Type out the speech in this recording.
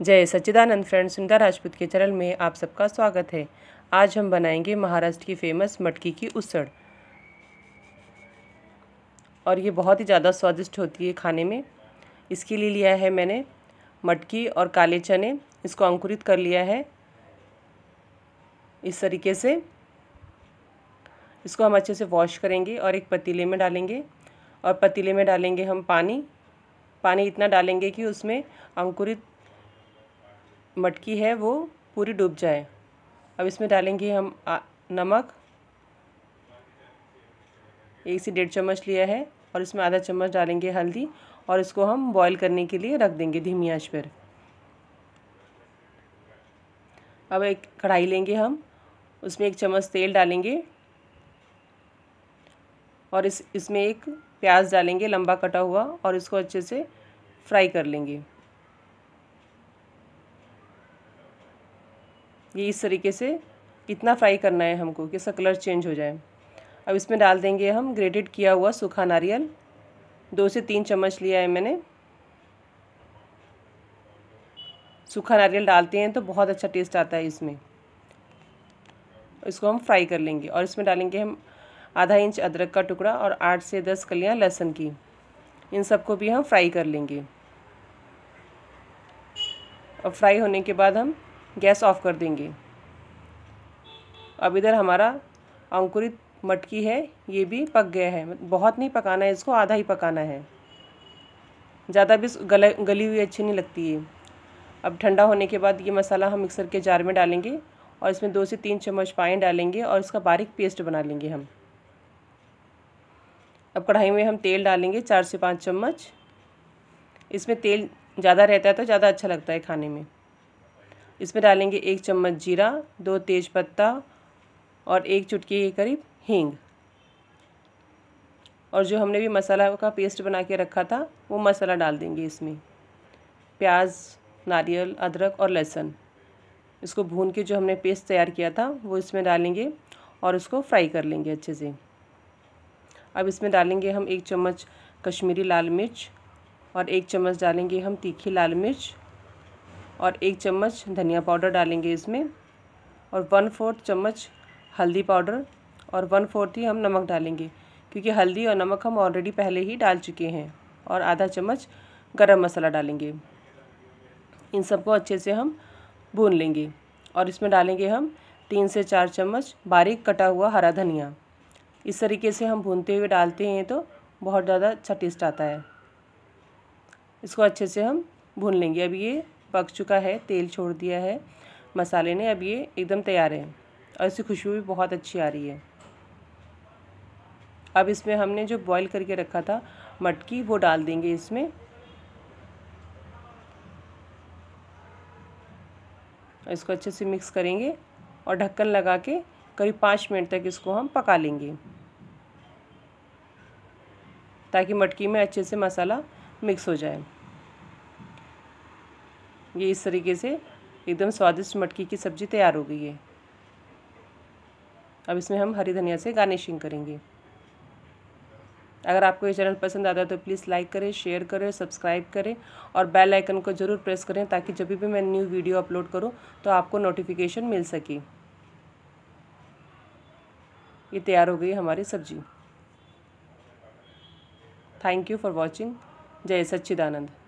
जय सच्चिदानंद फ्रेंड सुंदर राजपूत के चैनल में आप सबका स्वागत है आज हम बनाएंगे महाराष्ट्र की फेमस मटकी की उसड़ और ये बहुत ही ज़्यादा स्वादिष्ट होती है खाने में इसके लिए लिया है मैंने मटकी और काले चने इसको अंकुरित कर लिया है इस तरीके से इसको हम अच्छे से वॉश करेंगे और एक पतीले में डालेंगे और पतीले में डालेंगे हम पानी पानी इतना डालेंगे कि उसमें अंकुरित मटकी है वो पूरी डूब जाए अब इसमें डालेंगे हम नमक एक से डेढ़ चम्मच लिया है और इसमें आधा चम्मच डालेंगे हल्दी और इसको हम बॉईल करने के लिए रख देंगे धीमी आंच पर अब एक कढ़ाई लेंगे हम उसमें एक चम्मच तेल डालेंगे और इस इसमें एक प्याज डालेंगे लंबा कटा हुआ और इसको अच्छे से फ्राई कर लेंगे ये इस तरीके से कितना फ्राई करना है हमको कि इसका कलर चेंज हो जाए अब इसमें डाल देंगे हम ग्रेटेड किया हुआ सूखा नारियल दो से तीन चम्मच लिया है मैंने सूखा नारियल डालते हैं तो बहुत अच्छा टेस्ट आता है इसमें इसको हम फ्राई कर लेंगे और इसमें डालेंगे हम आधा इंच अदरक का टुकड़ा और आठ से दस कलियाँ लहसुन की इन सबको भी हम फ्राई कर लेंगे और फ्राई होने के बाद हम गैस ऑफ कर देंगे अब इधर हमारा अंकुरित मटकी है ये भी पक गया है बहुत नहीं पकाना है इसको आधा ही पकाना है ज़्यादा भी गले गली हुई अच्छी नहीं लगती है अब ठंडा होने के बाद ये मसाला हम मिक्सर के जार में डालेंगे और इसमें दो से तीन चम्मच पानी डालेंगे और इसका बारीक पेस्ट बना लेंगे हम अब कढ़ाई में हम तेल डालेंगे चार से पाँच चम्मच इसमें तेल ज़्यादा रहता है तो ज़्यादा अच्छा लगता है खाने में इसमें डालेंगे एक चम्मच जीरा दो तेज पत्ता और एक चुटकी के करीब हींग और जो हमने भी मसाला का पेस्ट बना के रखा था वो मसाला डाल देंगे इसमें प्याज नारियल अदरक और लहसुन इसको भून के जो हमने पेस्ट तैयार किया था वो इसमें डालेंगे और उसको फ्राई कर लेंगे अच्छे से अब इसमें डालेंगे हम एक चम्मच कश्मीरी लाल मिर्च और एक चम्मच डालेंगे हम तीखी लाल मिर्च और एक चम्मच धनिया पाउडर डालेंगे इसमें और वन फोर्थ चम्मच हल्दी पाउडर और वन फोर्थ ही हम नमक डालेंगे क्योंकि हल्दी और नमक हम ऑलरेडी पहले ही डाल चुके हैं और आधा चम्मच गरम मसाला डालेंगे इन सबको अच्छे से हम भून लेंगे और इसमें डालेंगे हम तीन से चार चम्मच बारीक कटा हुआ हरा धनिया इस तरीके से हम भूनते हुए डालते हैं तो बहुत ज़्यादा अच्छा टेस्ट आता है इसको अच्छे से हम भून लेंगे अब ये पक चुका है तेल छोड़ दिया है मसाले ने अब ये एकदम तैयार है और इसकी खुशबू भी बहुत अच्छी आ रही है अब इसमें हमने जो बॉईल करके रखा था मटकी वो डाल देंगे इसमें इसको अच्छे से मिक्स करेंगे और ढक्कन लगा के करीब पाँच मिनट तक इसको हम पका लेंगे ताकि मटकी में अच्छे से मसाला मिक्स हो जाए ये इस तरीके से एकदम स्वादिष्ट मटकी की सब्ज़ी तैयार हो गई है अब इसमें हम हरी धनिया से गार्निशिंग करेंगे अगर आपको ये चैनल पसंद आता है तो प्लीज़ लाइक करें शेयर करें सब्सक्राइब करें और बेल आइकन को ज़रूर प्रेस करें ताकि जब भी मैं न्यू वीडियो अपलोड करूं तो आपको नोटिफिकेशन मिल सके ये तैयार हो गई हमारी सब्जी थैंक यू फॉर वॉचिंग जय सच्चिदानंद